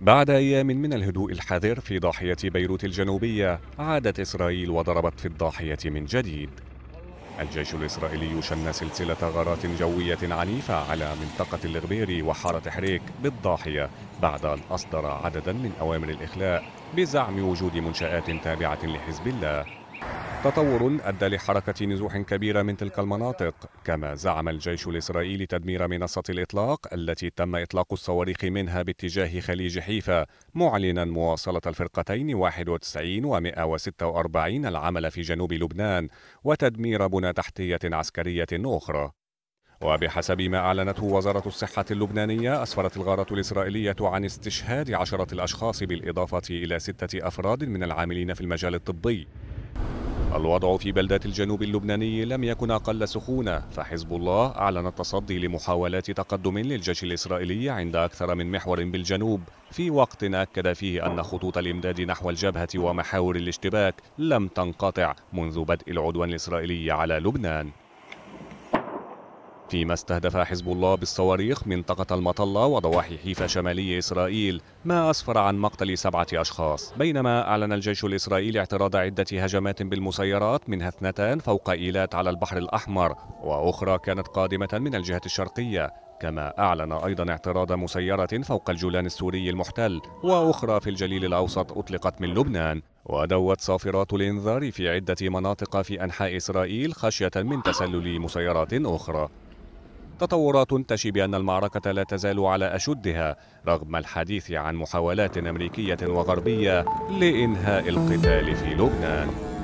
بعد أيام من الهدوء الحذر في ضاحية بيروت الجنوبية عادت إسرائيل وضربت في الضاحية من جديد الجيش الإسرائيلي شن سلسلة غارات جوية عنيفة على منطقة الغبيري وحارة حريك بالضاحية بعد أن أصدر عددا من أوامر الإخلاء بزعم وجود منشآت تابعة لحزب الله تطور أدى لحركة نزوح كبيرة من تلك المناطق كما زعم الجيش الإسرائيلي تدمير منصة الإطلاق التي تم إطلاق الصواريخ منها باتجاه خليج حيفا معلنا مواصلة الفرقتين 91 و 146 العمل في جنوب لبنان وتدمير بنى تحتية عسكرية أخرى وبحسب ما أعلنته وزارة الصحة اللبنانية أسفرت الغارة الإسرائيلية عن استشهاد عشرة الأشخاص بالإضافة إلى ستة أفراد من العاملين في المجال الطبي الوضع في بلدات الجنوب اللبناني لم يكن أقل سخونة فحزب الله أعلن التصدي لمحاولات تقدم للجيش الإسرائيلي عند أكثر من محور بالجنوب في وقت أكد فيه أن خطوط الإمداد نحو الجبهة ومحاور الاشتباك لم تنقطع منذ بدء العدوان الإسرائيلي على لبنان فيما استهدف حزب الله بالصواريخ منطقة المطلة وضواحي حيفا شمالي إسرائيل ما أسفر عن مقتل سبعة أشخاص بينما أعلن الجيش الإسرائيلي اعتراض عدة هجمات بالمسيرات منها اثنتان فوق إيلات على البحر الأحمر وأخرى كانت قادمة من الجهة الشرقية كما أعلن أيضا اعتراض مسيرة فوق الجولان السوري المحتل وأخرى في الجليل الأوسط أطلقت من لبنان ودوت صافرات الإنذار في عدة مناطق في أنحاء إسرائيل خشية من تسلل مسيرات أخرى تطورات تشي بأن المعركة لا تزال على أشدها رغم الحديث عن محاولات أمريكية وغربية لإنهاء القتال في لبنان